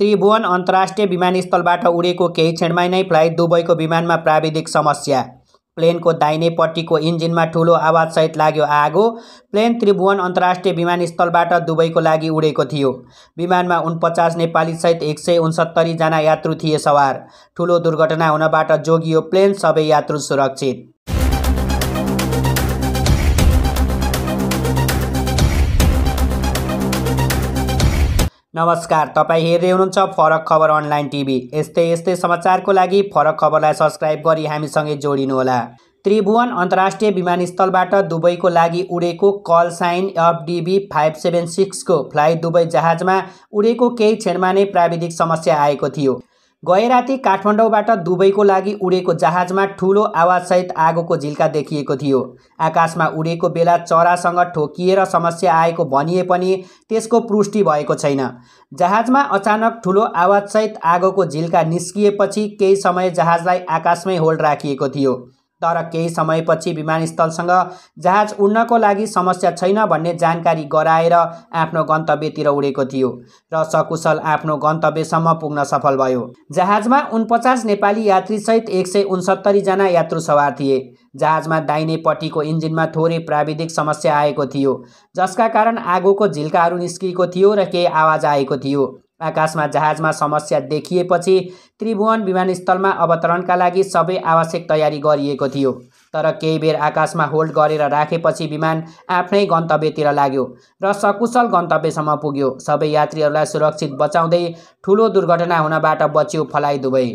त्रिभुवन अन्तर्राष्ट्रिय विमानस्थलबाट उडेको केही क्षणमा नै फ्लाइट दुबईको विमानमा प्राविधिक समस्या प्लेनको दाहिनेपट्टिको इन्जिनमा ठुलो आवाजसहित लाग्यो आगो प्लेन त्रिभुवन अन्तर्राष्ट्रिय विमानस्थलबाट दुबईको लागि उडेको थियो विमानमा उनपचास नेपालीसहित एक सय उन्सत्तरीजना यात्रु थिए सवार ठुलो दुर्घटना हुनबाट जोगियो प्लेन सबै यात्रु सुरक्षित नमस्कार तपाईँ हेर्दै हुनुहुन्छ फरक खबर अनलाइन टिभी यस्तै यस्तै समाचारको लागि फरक खबरलाई सब्सक्राइब गरी हामीसँगै जोडिनुहोला त्रिभुवन अन्तर्राष्ट्रिय विमानस्थलबाट दुबईको लागि उडेको call sign of DB five seven सिक्सको फ्लाइट दुबई जहाजमा उडेको केही क्षणमा नै प्राविधिक समस्या आएको थियो गएराती काठमाडौँबाट दुबईको लागि उडेको जहाजमा ठुलो आवाजसहित आगोको झिल्का देखिएको थियो आकाशमा उडेको बेला चरासँग ठोकिएर समस्या आएको भनिए पनि त्यसको पुष्टि भएको छैन जहाजमा अचानक ठुलो आवाजसहित आगोको झिल्का निस्किएपछि केही समय जहाजलाई आकाशमै होल्ड राखिएको थियो तर केही समयपछि विमानस्थलसँग जहाज उड्नको लागि समस्या छैन भन्ने जानकारी गराएर आफ्नो गन्तव्यतिर उडेको थियो र सकुशल आफ्नो गन्तव्यसम्म पुग्न सफल भयो जहाजमा उनपचास नेपाली यात्रीसहित एक सय उन्सत्तरीजना यात्रु सवार थिए जहाजमा दाहिनेपट्टिको इन्जिनमा थोरै प्राविधिक समस्या आएको थियो जसका कारण आगोको झिल्काहरू निस्किएको थियो र केही आवाज आएको थियो आकाशमा जहाजमा समस्या देखिएपछि त्रिभुवन विमानस्थलमा अवतरणका लागि सबै आवश्यक तयारी गरिएको थियो तर केही बेर आकाशमा होल्ड गरेर राखेपछि विमान आफ्नै गन्तव्यतिर लाग्यो र सकुशल गन्तव्यसम्म पुग्यो सबै यात्रीहरूलाई सुरक्षित बचाउँदै ठुलो दुर्घटना हुनबाट बच्यो फलाइ दुवै